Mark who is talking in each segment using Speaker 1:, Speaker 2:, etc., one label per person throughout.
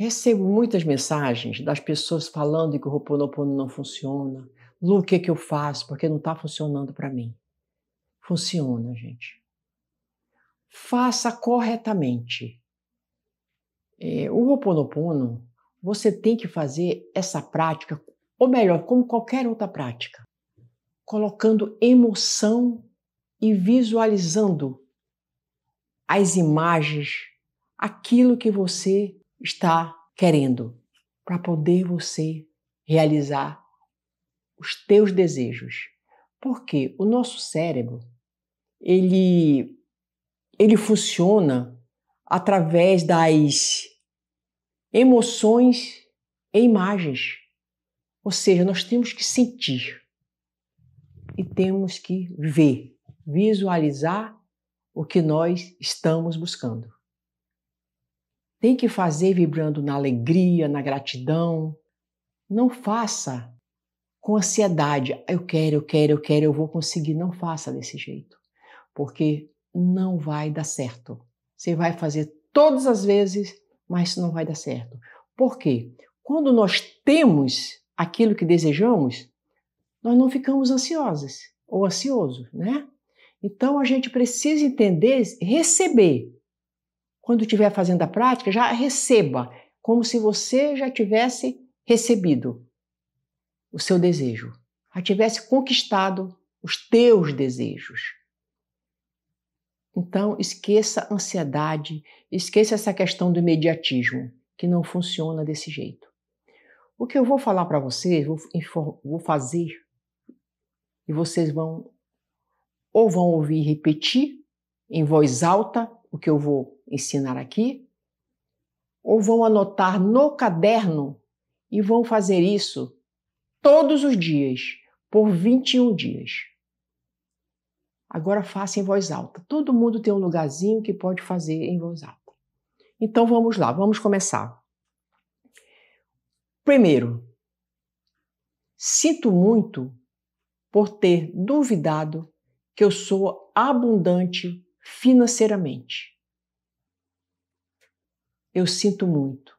Speaker 1: Recebo muitas mensagens das pessoas falando que o Ho'oponopono não funciona. Lu, o que, é que eu faço? Porque não está funcionando para mim. Funciona, gente. Faça corretamente. É, o Ho'oponopono, você tem que fazer essa prática, ou melhor, como qualquer outra prática, colocando emoção e visualizando as imagens, aquilo que você está querendo para poder você realizar os teus desejos. Porque o nosso cérebro, ele ele funciona através das emoções e imagens. Ou seja, nós temos que sentir e temos que ver, visualizar o que nós estamos buscando. Tem que fazer vibrando na alegria, na gratidão. Não faça com ansiedade. Ah, eu quero, eu quero, eu quero, eu vou conseguir. Não faça desse jeito, porque não vai dar certo. Você vai fazer todas as vezes, mas não vai dar certo. Por quê? Quando nós temos aquilo que desejamos, nós não ficamos ansiosos ou ansioso, né? Então a gente precisa entender, receber quando estiver fazendo a prática, já receba, como se você já tivesse recebido o seu desejo, já tivesse conquistado os teus desejos. Então, esqueça a ansiedade, esqueça essa questão do imediatismo, que não funciona desse jeito. O que eu vou falar para vocês, vou, vou fazer, e vocês vão ou vão ouvir repetir em voz alta o que eu vou ensinar aqui? Ou vão anotar no caderno e vão fazer isso todos os dias, por 21 dias? Agora faça em voz alta. Todo mundo tem um lugarzinho que pode fazer em voz alta. Então vamos lá, vamos começar. Primeiro, sinto muito por ter duvidado que eu sou abundante financeiramente. Eu sinto muito.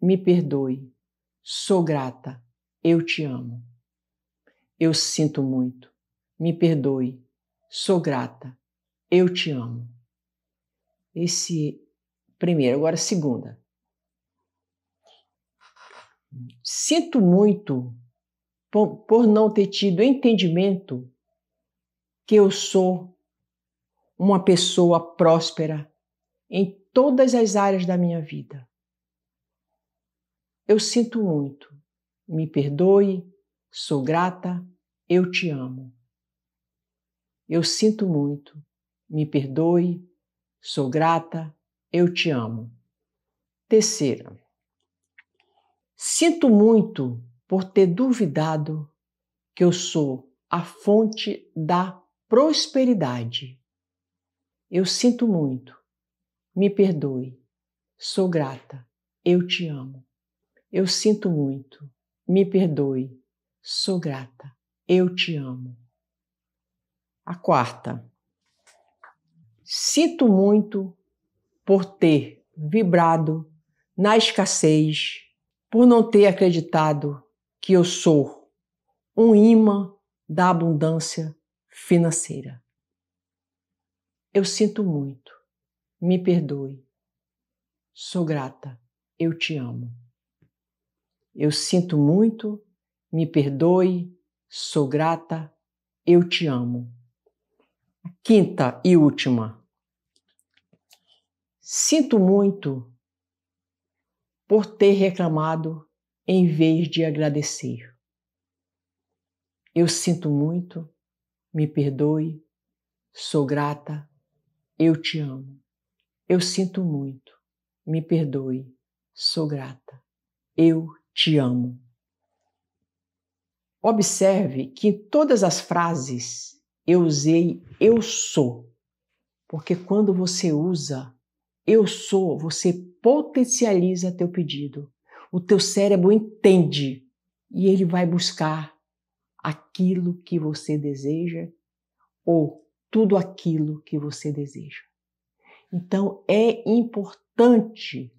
Speaker 1: Me perdoe. Sou grata. Eu te amo. Eu sinto muito. Me perdoe. Sou grata. Eu te amo. Esse primeiro, agora segunda. Sinto muito por, por não ter tido entendimento que eu sou uma pessoa próspera em todas as áreas da minha vida. Eu sinto muito. Me perdoe, sou grata, eu te amo. Eu sinto muito. Me perdoe, sou grata, eu te amo. Terceira. Sinto muito por ter duvidado que eu sou a fonte da prosperidade eu sinto muito. Me perdoe. Sou grata. Eu te amo. Eu sinto muito. Me perdoe. Sou grata. Eu te amo. A quarta. Sinto muito por ter vibrado na escassez, por não ter acreditado que eu sou um imã da abundância financeira. Eu sinto muito. Me perdoe. Sou grata. Eu te amo. Eu sinto muito. Me perdoe. Sou grata. Eu te amo. Quinta e última. Sinto muito por ter reclamado em vez de agradecer. Eu sinto muito. Me perdoe. Sou grata eu te amo. Eu sinto muito. Me perdoe. Sou grata. Eu te amo. Observe que em todas as frases eu usei eu sou, porque quando você usa eu sou, você potencializa teu pedido. O teu cérebro entende e ele vai buscar aquilo que você deseja ou tudo aquilo que você deseja. Então é importante.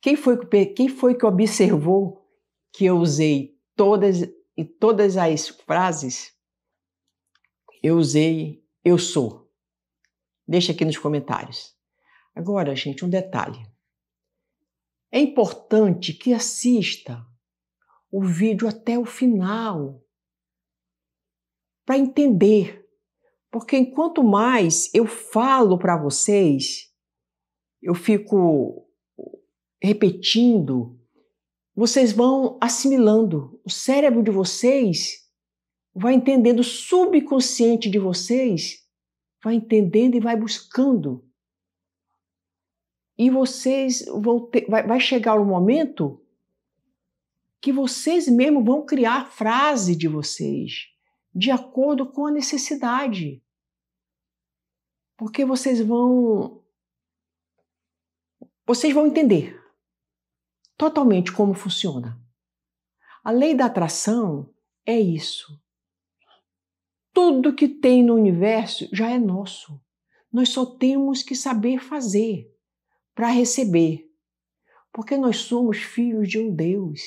Speaker 1: Quem foi, quem foi que observou que eu usei todas e todas as frases? Eu usei eu sou. Deixa aqui nos comentários. Agora, gente, um detalhe. É importante que assista o vídeo até o final para entender porque enquanto mais eu falo para vocês, eu fico repetindo, vocês vão assimilando. O cérebro de vocês vai entendendo, o subconsciente de vocês vai entendendo e vai buscando. E vocês vão ter, vai, vai chegar o um momento que vocês mesmos vão criar a frase de vocês de acordo com a necessidade. Porque vocês vão vocês vão entender totalmente como funciona. A lei da atração é isso. Tudo que tem no universo já é nosso. Nós só temos que saber fazer para receber. Porque nós somos filhos de um Deus.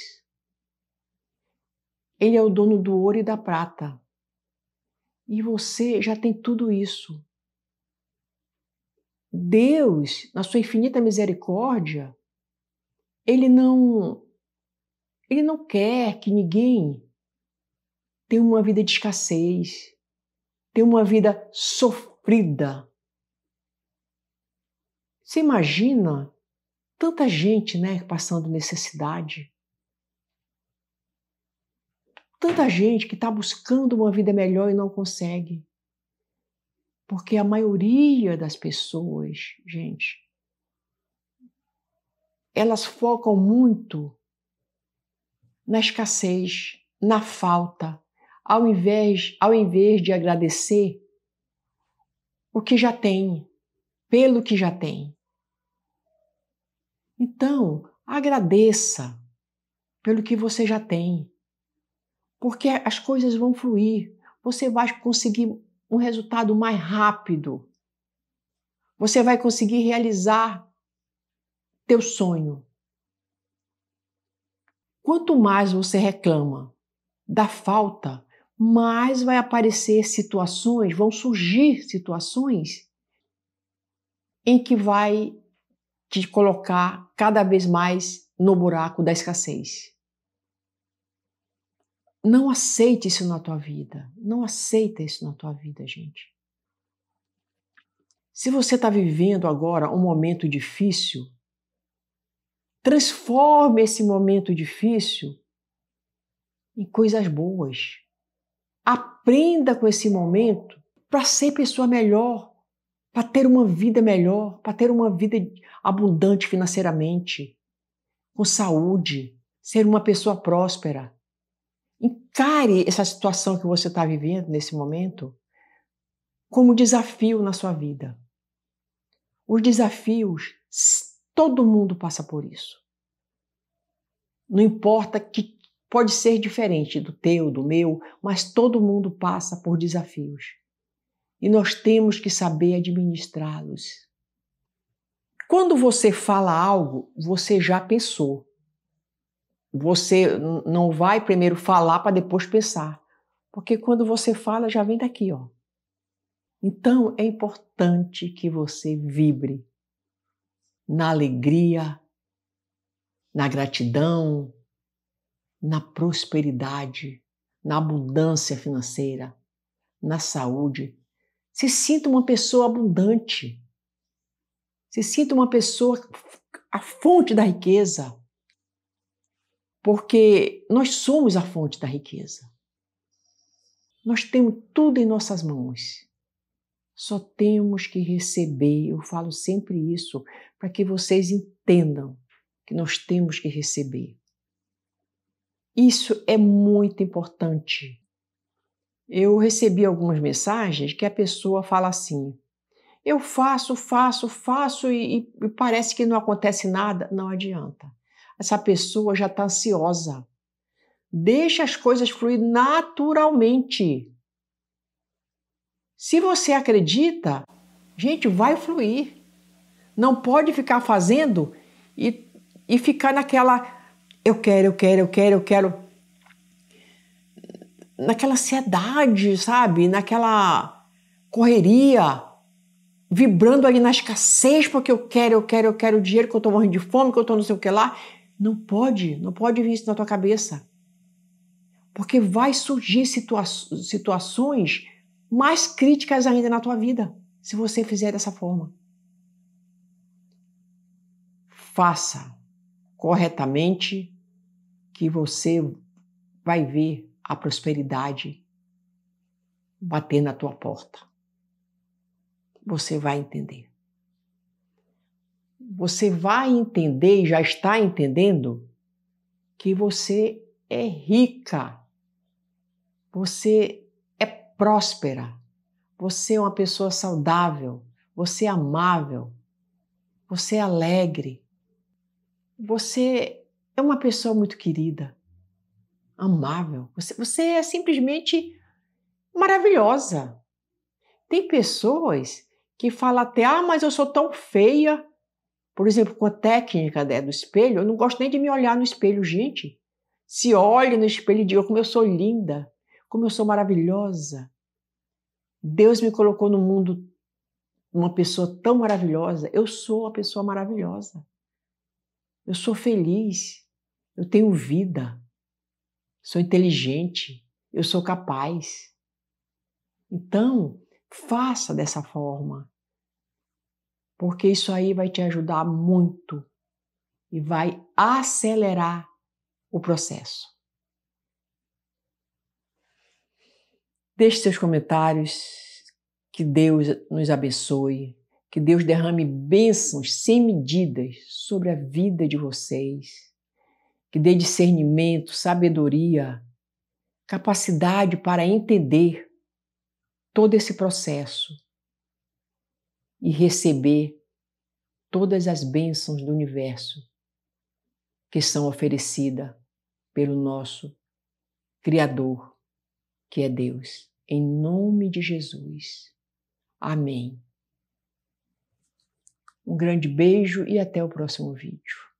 Speaker 1: Ele é o dono do ouro e da prata. E você já tem tudo isso. Deus, na sua infinita misericórdia, ele não ele não quer que ninguém tenha uma vida de escassez, tenha uma vida sofrida. Você imagina tanta gente, né, passando necessidade. Tanta gente que está buscando uma vida melhor e não consegue. Porque a maioria das pessoas, gente, elas focam muito na escassez, na falta, ao invés, ao invés de agradecer o que já tem, pelo que já tem. Então, agradeça pelo que você já tem porque as coisas vão fluir. Você vai conseguir um resultado mais rápido. Você vai conseguir realizar teu sonho. Quanto mais você reclama da falta, mais vai aparecer situações, vão surgir situações em que vai te colocar cada vez mais no buraco da escassez. Não aceite isso na tua vida. Não aceita isso na tua vida, gente. Se você está vivendo agora um momento difícil, transforme esse momento difícil em coisas boas. Aprenda com esse momento para ser pessoa melhor, para ter uma vida melhor, para ter uma vida abundante financeiramente, com saúde, ser uma pessoa próspera encare essa situação que você está vivendo nesse momento como desafio na sua vida. Os desafios, todo mundo passa por isso. Não importa que pode ser diferente do teu, do meu, mas todo mundo passa por desafios. E nós temos que saber administrá-los. Quando você fala algo, você já pensou você não vai primeiro falar para depois pensar. Porque quando você fala, já vem daqui, ó. Então é importante que você vibre na alegria, na gratidão, na prosperidade, na abundância financeira, na saúde. Se sinta uma pessoa abundante. Se sinta uma pessoa a fonte da riqueza porque nós somos a fonte da riqueza. Nós temos tudo em nossas mãos. Só temos que receber. Eu falo sempre isso para que vocês entendam que nós temos que receber. Isso é muito importante. Eu recebi algumas mensagens que a pessoa fala assim: eu faço, faço, faço e, e parece que não acontece nada. Não adianta essa pessoa já está ansiosa. Deixa as coisas fluir naturalmente. Se você acredita, gente, vai fluir. Não pode ficar fazendo e, e ficar naquela eu quero, eu quero, eu quero, eu quero. Naquela ansiedade, sabe? Naquela correria, vibrando ali na escassez, porque eu quero, eu quero, eu quero dinheiro, que eu tô morrendo de fome, que eu tô não sei o que lá. Não pode, não pode vir isso na tua cabeça. Porque vai surgir situa situações mais críticas ainda na tua vida, se você fizer dessa forma. Faça corretamente que você vai ver a prosperidade bater na tua porta. Você vai entender você vai entender e já está entendendo que você é rica, você é próspera, você é uma pessoa saudável, você é amável, você é alegre, você é uma pessoa muito querida, amável, você, você é simplesmente maravilhosa. Tem pessoas que falam até, ah, mas eu sou tão feia, por exemplo, com a técnica né, do espelho, eu não gosto nem de me olhar no espelho, gente. Se olha no espelho e diga como eu sou linda, como eu sou maravilhosa. Deus me colocou no mundo uma pessoa tão maravilhosa. Eu sou uma pessoa maravilhosa. Eu sou feliz. Eu tenho vida. Sou inteligente. Eu sou capaz. Então, faça dessa forma porque isso aí vai te ajudar muito e vai acelerar o processo. Deixe seus comentários, que Deus nos abençoe, que Deus derrame bênçãos sem medidas sobre a vida de vocês, que dê discernimento, sabedoria, capacidade para entender todo esse processo e receber todas as bênçãos do universo que são oferecidas pelo nosso Criador, que é Deus. Em nome de Jesus. Amém. Um grande beijo e até o próximo vídeo.